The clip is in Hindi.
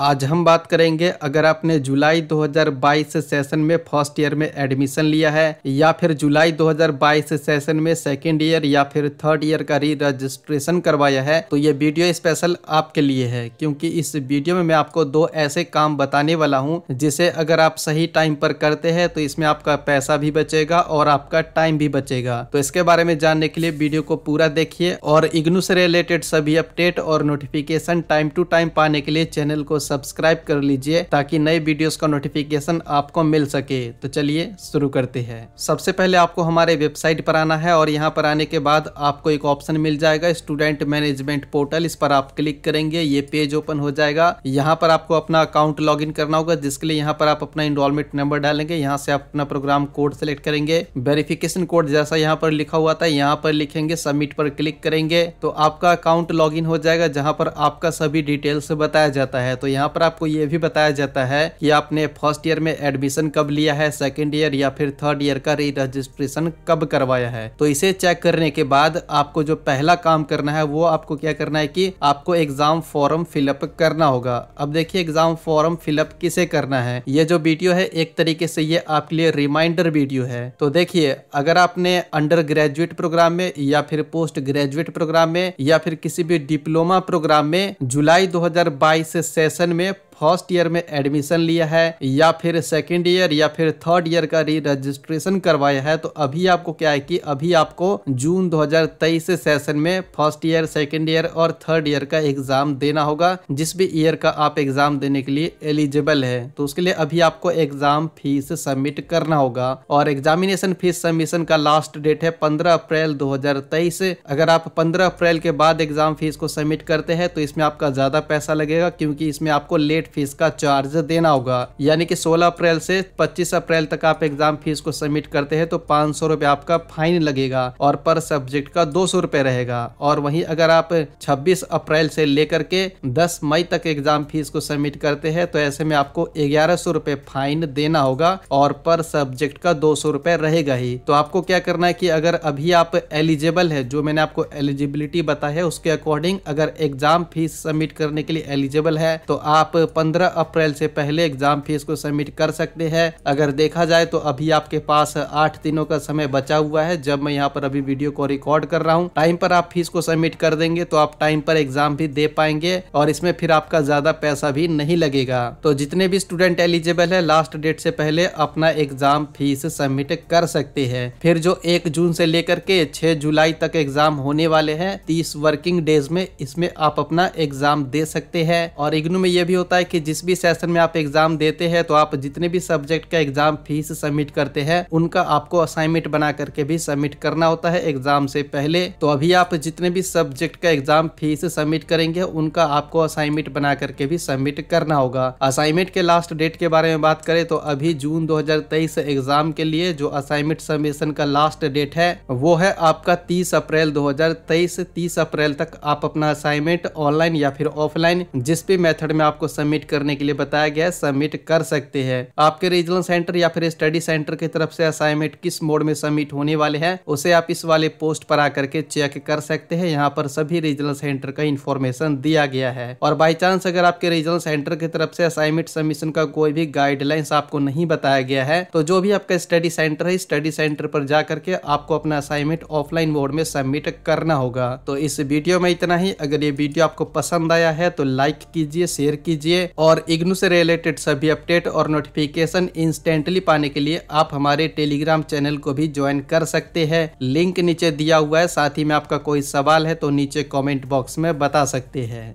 आज हम बात करेंगे अगर आपने जुलाई 2022 सेशन में फर्स्ट ईयर में एडमिशन लिया है या फिर जुलाई 2022 सेशन में सेकेंड ईयर या फिर थर्ड ईयर का री रजिस्ट्रेशन करवाया है तो ये वीडियो स्पेशल आपके लिए है क्योंकि इस वीडियो में मैं आपको दो ऐसे काम बताने वाला हूँ जिसे अगर आप सही टाइम पर करते हैं तो इसमें आपका पैसा भी बचेगा और आपका टाइम भी बचेगा तो इसके बारे में जानने के लिए वीडियो को पूरा देखिए और इग्नू से रिलेटेड सभी अपडेट और नोटिफिकेशन टाइम टू टाइम पाने के लिए चैनल को सब्सक्राइब कर लीजिए ताकि नए वीडियोस का नोटिफिकेशन आपको मिल सके तो चलिए शुरू करते हैं सबसे पहले आपको हमारे वेबसाइट पर आना है और यहाँ पर आने के बाद आपको एक ऑप्शन मिल जाएगा स्टूडेंट मैनेजमेंट पोर्टल इस पर आप क्लिक करेंगे ये पेज ओपन हो जाएगा यहाँ पर आपको अपना अकाउंट लॉग करना होगा जिसके लिए यहाँ पर आप अपना इनरोलमेंट नंबर डालेंगे यहाँ से आप अपना प्रोग्राम कोड सेलेक्ट करेंगे वेरिफिकेशन कोड जैसा यहाँ पर लिखा हुआ था यहाँ पर लिखेंगे सबमिट पर क्लिक करेंगे तो आपका अकाउंट लॉग हो जाएगा जहाँ पर आपका सभी डिटेल्स बताया जाता है तो यहाँ यहाँ पर आपको ये भी बताया जाता है कि आपने फर्स्ट ईयर में एडमिशन कब लिया है सेकेंड ईयर या फिर थर्ड ईयर का री रजिस्ट्रेशन कब करवाया है तो इसे चेक करने के बाद आपको जो पहला काम करना है वो आपको क्या करना है की आपको एग्जाम फॉर्म फिलअप करना होगा अब देखिए एग्जाम फॉर्म फिलअप किसे करना है ये जो वीडियो है एक तरीके से ये आपके लिए रिमाइंडर वीडियो है तो देखिए अगर आपने अंडर ग्रेजुएट प्रोग्राम में या फिर पोस्ट ग्रेजुएट प्रोग्राम में या फिर किसी भी डिप्लोमा प्रोग्राम में जुलाई 2022 से सेशन सेक्शन में फर्स्ट ईयर में एडमिशन लिया है या फिर सेकेंड ईयर या फिर थर्ड ईयर का री रजिस्ट्रेशन करवाया है तो अभी आपको क्या है कि अभी आपको जून 2023 से सेशन में फर्स्ट ईयर सेकेंड ईयर और थर्ड ईयर का एग्जाम देना होगा जिस भी ईयर का आप एग्जाम देने के लिए एलिजिबल है तो उसके लिए अभी आपको एग्जाम फीस सबमिट करना होगा और एग्जामिनेशन फीस सबमिशन का लास्ट डेट है पंद्रह अप्रैल दो अगर आप पंद्रह अप्रैल के बाद एग्जाम फीस को सबमिट करते हैं तो इसमें आपका ज्यादा पैसा लगेगा क्योंकि इसमें आपको लेट फीस का चार्ज देना होगा यानी कि 16 अप्रैल से 25 अप्रैल तक आप एग्जाम फीस को सबमिट करते हैं तो पाँच सौ आपका फाइन लगेगा और पर सब्जेक्ट का दो सौ रहेगा और वहीं अगर आप 26 अप्रैल से लेकर के 10 मई तक एग्जाम फीस को सबमिट करते हैं तो ऐसे में आपको ग्यारह सौ फाइन देना होगा और पर सब्जेक्ट का दो सौ रहेगा ही तो आपको क्या करना है की अगर अभी आप एलिजिबल है जो मैंने आपको एलिजिबिलिटी बताया उसके अकॉर्डिंग अगर एग्जाम फीस सबमिट करने के लिए एलिजिबल है तो आप पंद्रह अप्रैल से पहले एग्जाम फीस को सबमिट कर सकते हैं अगर देखा जाए तो अभी आपके पास आठ दिनों का समय बचा हुआ है जब मैं यहाँ पर अभी वीडियो को रिकॉर्ड कर रहा हूँ टाइम पर आप फीस को सबमिट कर देंगे तो आप टाइम पर एग्जाम भी दे पाएंगे और इसमें फिर आपका ज्यादा पैसा भी नहीं लगेगा तो जितने भी स्टूडेंट एलिजिबल है लास्ट डेट से पहले अपना एग्जाम फीस सबमिट कर सकते हैं फिर जो एक जून से लेकर के छह जुलाई तक एग्जाम होने वाले हैं तीस वर्किंग डेज में इसमें आप अपना एग्जाम दे सकते हैं और इग्नू में यह भी होता है है कि जिस भी सेशन में आप एग्जाम देते हैं तो आप जितने भी सब्जेक्ट का एग्जाम फीस सबमिट करते हैं उनका आपको असाइनमेंट बना करके भी सबमिट करना होता है एग्जाम से पहले तो अभी आप जितने भी सब्जेक्ट का एग्जाम फीस सबमिट करेंगे उनका आपको असाइनमेंट बना करके भी सबमिट करना होगा असाइनमेंट के लास्ट डेट के बारे में बात करें तो अभी जून दो एग्जाम के लिए जो असाइनमेंट सबमिशन का लास्ट डेट है वो है आपका तीस अप्रैल 2023 30 अप्रैल तक आप अपना असाइनमेंट ऑनलाइन या फिर ऑफलाइन जिस भी मेथड में आपको सबमिट सबमिट करने के लिए बताया गया है सबमिट कर सकते हैं आपके रीजनल सेंटर या फिर स्टडी सेंटर की तरफ से असाइनमेंट किस मोड में सबमिट होने वाले हैं उसे आप इस वाले पोस्ट पर आकर के चेक कर सकते हैं यहाँ पर सभी रीजनल सेंटर का इन्फॉर्मेशन दिया गया है और बाई चांस अगर आपके रीजनल सेंटर की तरफ से असाइनमेंट सबमिशन का कोई भी गाइडलाइंस आपको नहीं बताया गया है तो जो भी आपका स्टडी सेंटर है स्टडी सेंटर पर जा करके आपको अपना असाइनमेंट ऑफलाइन मोड में सबमिट करना होगा तो इस वीडियो में इतना ही अगर ये वीडियो आपको पसंद आया है तो लाइक कीजिए शेयर कीजिए लिए और इग्नू से रिलेटेड सभी अपडेट और नोटिफिकेशन इंस्टेंटली पाने के लिए आप हमारे टेलीग्राम चैनल को भी ज्वाइन कर सकते हैं लिंक नीचे दिया हुआ है साथ ही में आपका कोई सवाल है तो नीचे कॉमेंट बॉक्स में बता सकते हैं